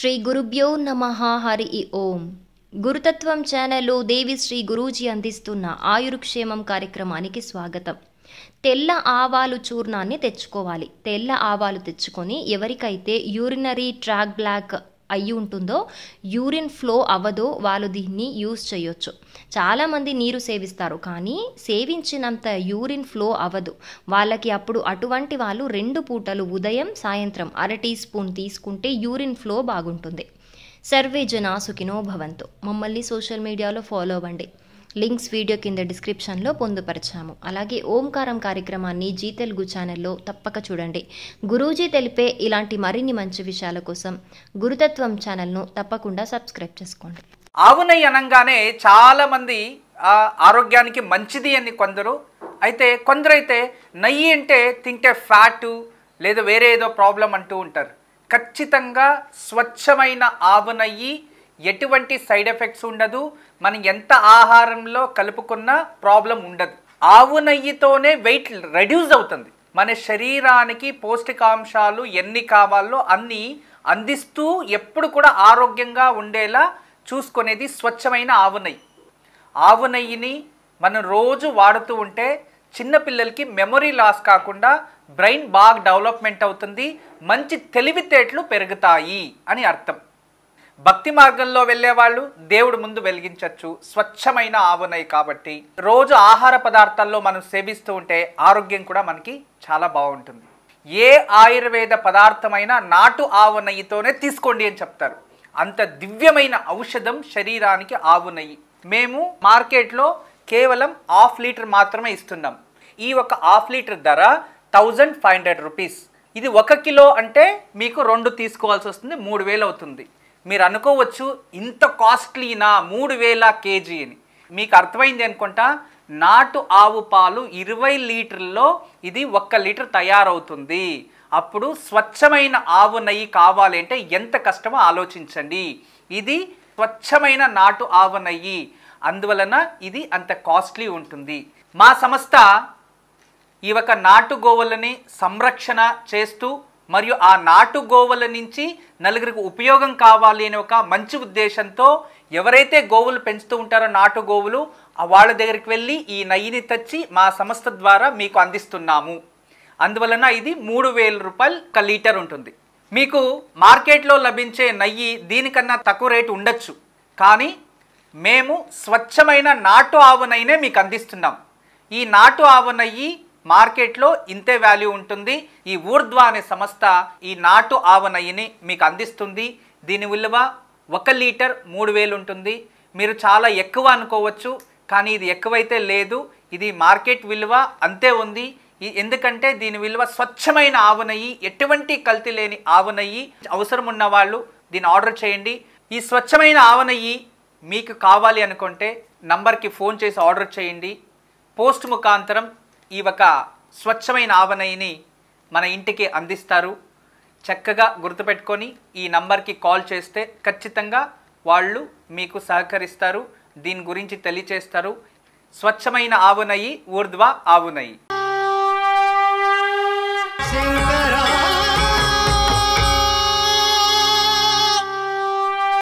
శ్రీ గురుభ్యో నమ హరి ఓం గురుతత్వం ఛానల్లో దేవి శ్రీ గురూజీ అందిస్తున్న ఆయుర్క్షేమం కార్యక్రమానికి స్వాగతం తెల్ల ఆవాలు చూర్ణాన్ని తెచ్చుకోవాలి తెల్ల ఆవాలు తెచ్చుకొని ఎవరికైతే యూరినరీ ట్రాక్ బ్లాక్ అయ్యి ఉంటుందో యూరిన్ ఫ్లో అవ్వదో వాళ్ళు దీన్ని యూస్ చేయొచ్చు చాలామంది నీరు సేవిస్తారు కానీ సేవించినంత యూరిన్ ఫ్లో అవ్వదు వాళ్ళకి అప్పుడు అటువంటి వాళ్ళు రెండు పూటలు ఉదయం సాయంత్రం అర టీ స్పూన్ తీసుకుంటే యూరిన్ ఫ్లో బాగుంటుంది సర్వే జనా సుఖినో భవంతు మమ్మల్ని సోషల్ మీడియాలో ఫాలో అవ్వండి లింక్స్ వీడియో కింద డిస్క్రిప్షన్లో పొందుపరిచాము అలాగే ఓంకారం కార్యక్రమాన్ని జీ తెలుగు ఛానల్లో తప్పక చూడండి గురూజీ తెలిపే ఇలాంటి మరిన్ని మంచి విషయాల కోసం గురుతత్వం ఛానల్ను తప్పకుండా సబ్స్క్రైబ్ చేసుకోండి ఆవునై అనగానే చాలామంది ఆరోగ్యానికి మంచిది అని కొందరు అయితే కొందరైతే నెయ్యి అంటే తింటే ఫ్యాటు లేదా వేరే ఏదో ప్రాబ్లం అంటూ ఉంటారు ఖచ్చితంగా స్వచ్ఛమైన ఆవు నెయ్యి ఎటువంటి సైడ్ ఎఫెక్ట్స్ ఉండదు మనం ఎంత ఆహారంలో కలుపుకున్నా ప్రాబ్లం ఉండదు ఆవు నెయ్యితోనే వెయిట్ రెడ్యూస్ అవుతుంది మన శరీరానికి పౌష్టికాంశాలు ఎన్ని కావాలో అన్నీ అందిస్తూ ఎప్పుడు కూడా ఆరోగ్యంగా ఉండేలా చూసుకునేది స్వచ్ఛమైన ఆవు నెయ్యి ఆవు నెయ్యిని మనం రోజు వాడుతూ ఉంటే చిన్నపిల్లలకి మెమొరీ లాస్ కాకుండా బ్రెయిన్ బాగా డెవలప్మెంట్ అవుతుంది మంచి తెలివితేటలు పెరుగుతాయి అని అర్థం భక్తి మార్గంలో వెళ్ళేవాళ్ళు దేవుడు ముందు వెలిగించవచ్చు స్వచ్ఛమైన ఆవునై కాబట్టి రోజు ఆహార పదార్థాల్లో మనం సేవిస్తూ ఉంటే ఆరోగ్యం కూడా మనకి చాలా బాగుంటుంది ఏ ఆయుర్వేద పదార్థమైన నాటు ఆవు నెయ్యితోనే తీసుకోండి అని చెప్తారు అంత దివ్యమైన ఔషధం శరీరానికి ఆవు నెయ్యి మేము మార్కెట్లో కేవలం హాఫ్ లీటర్ మాత్రమే ఇస్తున్నాం ఈ ఒక హాఫ్ లీటర్ ధర థౌజండ్ ఫైవ్ హండ్రెడ్ రూపీస్ ఇది ఒక కిలో అంటే మీకు రెండు తీసుకోవాల్సి వస్తుంది మూడు వేలు అవుతుంది మీరు అనుకోవచ్చు ఇంత కాస్ట్లీనా మూడు వేల కేజీ అని మీకు అర్థమైంది అనుకుంటా నాటు ఆవు పాలు ఇరవై లీటర్లో ఇది ఒక్క లీటర్ తయారవుతుంది అప్పుడు స్వచ్ఛమైన ఆవు నెయ్యి కావాలి అంటే ఎంత కష్టమో ఆలోచించండి ఇది స్వచ్ఛమైన నాటు ఆవు నెయ్యి అందువలన ఇది అంత కాస్ట్లీ ఉంటుంది మా సంస్థ ఈ ఒక నాటు గోవులని సంరక్షణ చేస్తూ మరియు ఆ నాటు గోవుల నుంచి నలుగురికి ఉపయోగం కావాలి అనే ఒక మంచి ఉద్దేశంతో ఎవరైతే గోవులు పెంచుతూ ఉంటారో నాటు గోవులు వాళ్ళ దగ్గరికి వెళ్ళి ఈ నయ్యిని తెచ్చి మా సంస్థ ద్వారా మీకు అందిస్తున్నాము అందువలన ఇది మూడు వేల రూపాయలు ఒక లీటర్ ఉంటుంది మీకు మార్కెట్లో లభించే నయ్యి దీనికన్నా తక్కువ రేటు ఉండొచ్చు కానీ మేము స్వచ్ఛమైన నాటు ఆవు నయ్యనే మీకు అందిస్తున్నాం ఈ నాటు ఆవు నయ్యి మార్కెట్లో ఇంతే వాల్యూ ఉంటుంది ఈ ఊర్ధ్వ అనే సంస్థ ఈ నాటు ఆవ నయ్యని మీకు అందిస్తుంది దీని విలువ ఒక లీటర్ మూడు వేలు ఉంటుంది మీరు చాలా ఎక్కువ అనుకోవచ్చు కానీ ఇది ఎక్కువైతే లేదు ఇది మార్కెట్ విలువ అంతే ఉంది ఎందుకంటే దీని విలువ స్వచ్ఛమైన ఆవునయ్యి ఎటువంటి కల్తీ లేని ఆవునయ్యి అవసరం ఉన్నవాళ్ళు దీన్ని ఆర్డర్ చేయండి ఈ స్వచ్ఛమైన ఆవునయ్యి మీకు కావాలి అనుకుంటే నంబర్కి ఫోన్ చేసి ఆర్డర్ చేయండి పోస్ట్ ముఖాంతరం ఈ ఒక స్వచ్ఛమైన ఆవనయ్యని మన ఇంటికి అందిస్తారు చక్కగా గుర్తుపెట్టుకొని ఈ నంబర్కి కాల్ చేస్తే ఖచ్చితంగా వాళ్ళు మీకు సహకరిస్తారు దీని గురించి తెలియచేస్తారు స్వచ్ఛమైన ఆవునయి ఊర్ధ్వ ఆవునయి